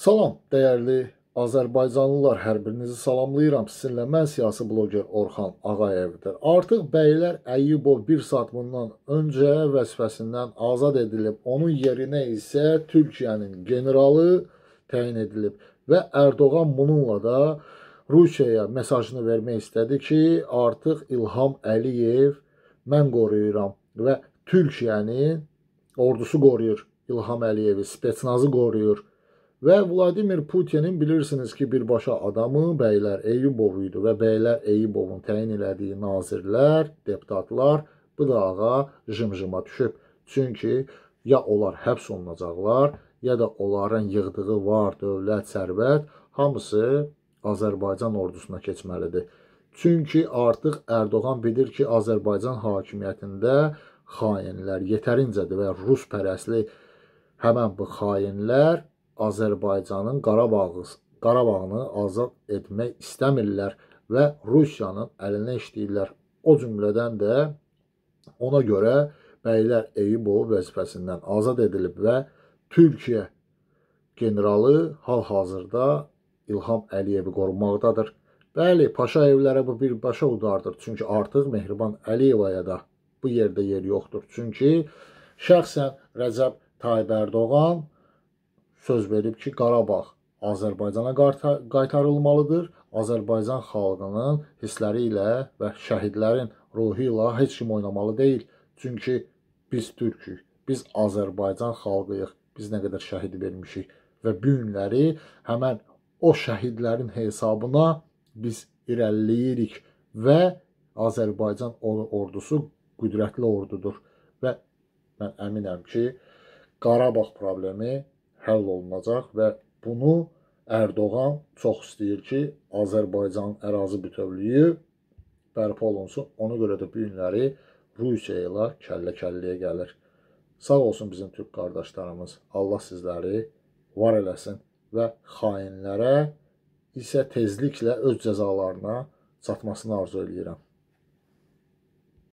Salam, dəyərli Azərbaycanlılar, hər birinizi salamlayıram. Sizinlə mən siyasi bloger Orxan Ağayevdir. Artıq bəylər Əyyubov 1 saat bundan öncə vəzifəsindən azad edilib. Onun yerinə isə Türkiyənin generalı təyin edilib və Ərdoğan bununla da Rusiyaya mesajını vermək istədi ki, artıq İlham Əliyev mən qoruyuram və Türkiyənin ordusu qoruyur İlham Əliyevi, spetsnazı qoruyur Və Vladimir Putinin bilirsiniz ki, birbaşa adamı bəylər Eyübov idi və bəylər Eyübovun təyin elədiyi nazirlər, deputatlar bu dağa jımjıma düşüb. Çünki ya onlar həbs olunacaqlar, ya da onların yığdığı var dövlət, sərvət hamısı Azərbaycan ordusuna keçməlidir. Çünki artıq Ərdoğan bilir ki, Azərbaycan hakimiyyətində xainlər yetərincədir və rus pərəsli həmən bu xainlər Azərbaycanın Qarabağı, Qarabağını azad etmək istəmirlər və Rusiyanın əlinə işləyirlər. O cümlədən də ona görə bəylər Eyübov vəzifəsindən azad edilib və Türkiyə generalı hal-hazırda İlham Əliyevi qorumaqdadır. Bəli, Paşayevlərə bu birbaşa udardır. Çünki artıq Mehriban Əliyevaya da bu yerdə yer yoxdur. Çünki şəxsən Rəcəb Tayyib Ərdoğan söz verib ki, Qarabağ Azərbaycana qaytarılmalıdır. Azərbaycan xalqının hissləri ilə və şəhidlərin ruhu ilə heç kim oynamalı deyil. Çünki biz türkük, biz Azərbaycan xalqıyıq. Biz nə qədər şəhid vermişik və bu günləri həmin o şəhidlərin hesabına biz irəliləyirik və Azərbaycan ordusu qüdrətli ordudur və mən əminəm ki, Qarabağ problemi həll olunacaq və bunu Ərdoğan çox istəyir ki, Azərbaycanın ərazi bütövlüyü bərpa olunsun. Ona görə də bu günləri Rusiya ilə kəllə-kəlləyə gəlir. Sağ olsun bizim türk qardaşlarımız. Allah sizləri var eləsin və xainlərə isə tezliklə öz cəzalarına çatmasını arzu edirəm.